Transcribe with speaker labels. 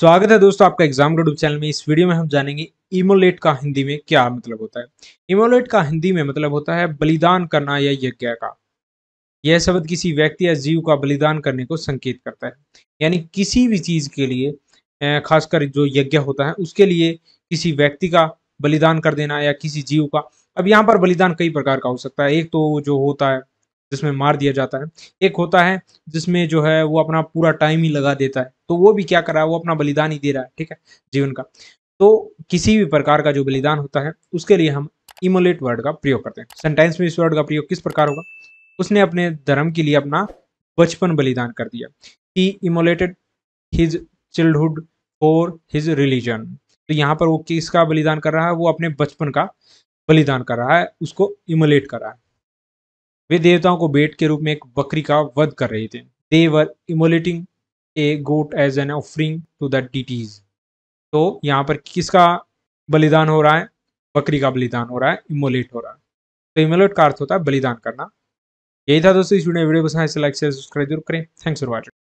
Speaker 1: स्वागत है दोस्तों आपका एग्जाम यूट्यूब चैनल में इस वीडियो में हम जानेंगे इमोलेट का हिंदी में क्या मतलब होता है इमोलेट का हिंदी में मतलब होता है बलिदान करना या यज्ञ का यह शब्द किसी व्यक्ति या जीव का बलिदान करने को संकेत करता है यानी किसी भी चीज के लिए खासकर जो यज्ञ होता है उसके लिए किसी व्यक्ति का बलिदान कर देना या किसी जीव का अब यहाँ पर बलिदान कई प्रकार का हो सकता है एक तो जो होता है जिसमें मार दिया जाता है एक होता है जिसमें जो है वो अपना पूरा टाइम ही लगा देता है तो वो भी क्या कर रहा है वो अपना बलिदान ही दे रहा है ठीक है जीवन का तो किसी भी प्रकार का जो बलिदान होता है उसके लिए हम इमोलेट वर्ड का प्रयोग करते हैं सेंटेंस में इस वर्ड का प्रयोग किस प्रकार होगा उसने अपने धर्म के लिए अपना बचपन बलिदान कर दिया he immolated his childhood for his religion तो यहाँ पर वो किसका बलिदान कर रहा है वो अपने बचपन का बलिदान कर रहा है उसको इमोलेट कर रहा है वे देवताओं को बेट के रूप में एक बकरी का वध कर रहे थे they were immolating a goat as an offering to the deities तो यहाँ पर किसका बलिदान हो रहा है बकरी का बलिदान हो रहा है इमोलेट हो रहा है तो इमोलेट का अर्थ होता है बलिदान करना यही था दोस्तों इस वीडियो वीडियो पसंद है लाइक शेयर सब्सक्राइब जरूर करें थैंक्स फॉर वॉचिंग